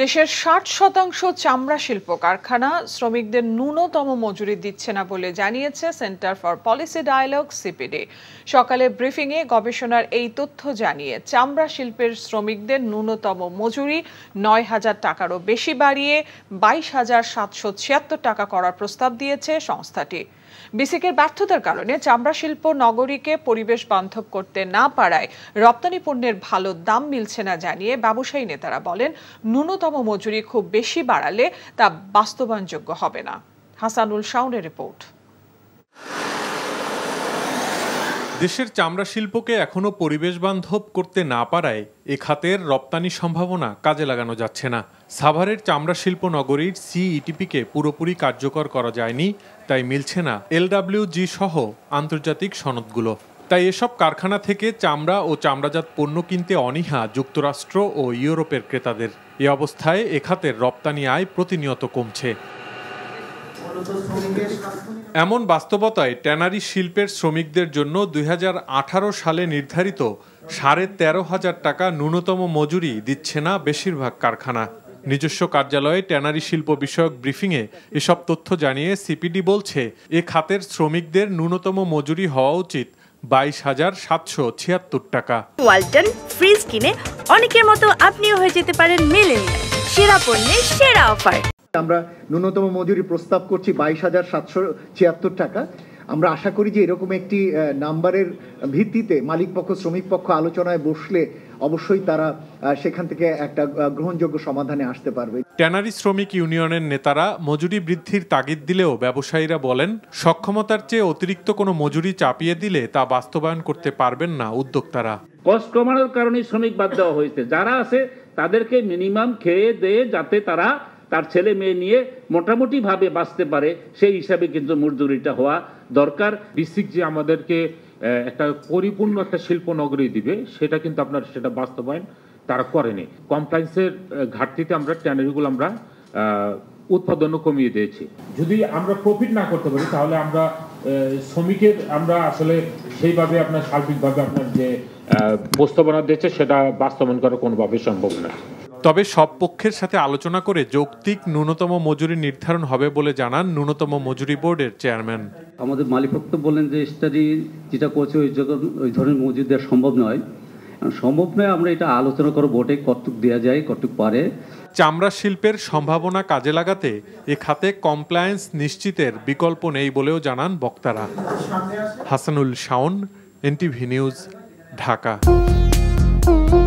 দেশের ষাট শতাংশ চামড়া শিল্প কারখানা শ্রমিকদের ন্যূনতম মজুরি দিচ্ছে না বলে জানিয়েছে centre for policy dialogue CPD সকালে ব্রিফিংয়ে গবেষণার এই তথ্য জানিয়ে চামড়া শিল্পের শ্রমিকদের ন্যূনতম মজুরি নয় হাজার টাকারও বেশি বাড়িয়ে বাইশ হাজার সাতশো ছিয়াত্তর টাকা করার প্রস্তাব দিয়েছে সংস্থাটি বিসিকের ব্যর্থতার কারণে চামড়া শিল্প নগরীকে পরিবেশ বান্ধব করতে না পারায় রপ্তানি পণ্যের ভালো দাম মিলছে না জানিয়ে ব্যবসায়ী নেতারা বলেন ন্যূনতম মজুরি খুব বেশি বাড়ালে তা বাস্তবায়নযোগ্য হবে না হাসানুল শাউনের রিপোর্ট দেশের চামড়া শিল্পকে এখনও পরিবেশ বান্ধব করতে না পারায় এ খাতের রপ্তানি সম্ভাবনা কাজে লাগানো যাচ্ছে না সাভারের চামড়া শিল্প নগরীর সিইটিপিকে পুরোপুরি কার্যকর করা যায়নি তাই মিলছে না এলডাব্লিউজি সহ আন্তর্জাতিক সনদগুলো তাই এসব কারখানা থেকে চামড়া ও চামড়াজাত পণ্য কিনতে অনীহা যুক্তরাষ্ট্র ও ইউরোপের ক্রেতাদের এ অবস্থায় এ খাতের রপ্তানি আয় প্রতিনিয়ত কমছে এমন বাস্তবতায় ট্যানারি শিল্পের শ্রমিকদের জন্য দুই সালে নির্ধারিত সাড়ে তেরো হাজার টাকা ন্যূনতম মজুরি দিচ্ছে না বেশিরভাগ কারখানা নিজস্ব কার্যালয়ে ট্যানারি শিল্প বিষয়ক ব্রিফিংয়ে এসব তথ্য জানিয়ে সিপিডি বলছে এ খাতের শ্রমিকদের ন্যূনতম মজুরি হওয়া উচিত বাইশ হাজার সাতশো ছিয়াত্তর টাকা ওয়ালটন ফ্রিজ কিনে অনেকের মতো আপনিও হয়ে যেতে পারেন সেরা পণ্যের সেরা অফার আমরা ন্যূনতম মজুরি প্রস্তাব করছি বাইশ হাজার সাতশো ছিয়াত্তর টাকা আমরা আশা করি যে এরকম একটি নাম্বারের ভিত্তিতে মালিকপক্ষ শ্রমিক পক্ষ আলোচনায় বসলে অবশ্যই তারা সেখান থেকে একটা গ্রহণযোগ্য সমাধানে আসতে পারবে ট্যানারি শ্রমিক ইউনিয়নের নেতারা মজুরি বৃদ্ধির তাগিদ দিলেও ব্যবসায়ীরা বলেন সক্ষমতার চেয়ে অতিরিক্ত কোনো মজুরি চাপিয়ে দিলে তা বাস্তবায়ন করতে পারবেন না উদ্যোক্তারা কষ্ট কমানোর কারণে শ্রমিক বাদ দেওয়া হয়েছে যারা আছে তাদেরকে মিনিমাম খেয়ে দিয়ে যাতে তারা তার ছেলে মেয়ে নিয়ে মোটামুটিভাবে বাঁচতে পারে সেই হিসাবে কিন্তু মজদুরিটা হওয়া দরকার বিসিক যে আমাদেরকে একটা পরিপূর্ণ একটা শিল্প নগরী দিবে সেটা কিন্তু আপনার সেটা বাস্তবায়ন তারা করেনি কমপ্লাইন্সের ঘাটতিতে আমরা ট্যানারিগুলো আমরা উৎপাদনও কমিয়ে দিয়েছি যদি আমরা প্রফিট না করতে পারি তাহলে আমরা শ্রমিকের আমরা আসলে সেইভাবে আপনার সার্বিকভাবে আপনার যে প্রস্তাবনা দিয়েছে সেটা বাস্তবায়ন করা কোনোভাবে সম্ভব না তবে সব পক্ষের সাথে আলোচনা করে যৌক্তিক ন্যূনতম মজুরি নির্ধারণ হবে বলে জানান ন্যূনতম মজুরি বোর্ডের চেয়ারম্যান আমাদের মালিপক্ষ বলেন যে স্টাডি যেটা করছে ওই ওই ধরনের মজুরি দেওয়া সম্ভব নয় সম্ভব নয় আমরা এটা আলোচনা করো বোর্ডে কতটুক দেওয়া যায় কতটুক পারে চামড়া শিল্পের সম্ভাবনা কাজে লাগাতে এ খাতে কমপ্লায়েন্স নিশ্চিতের বিকল্প নেই বলেও জানান বক্তারা হাসানুল শাওন এনটিভি নিউজ ঢাকা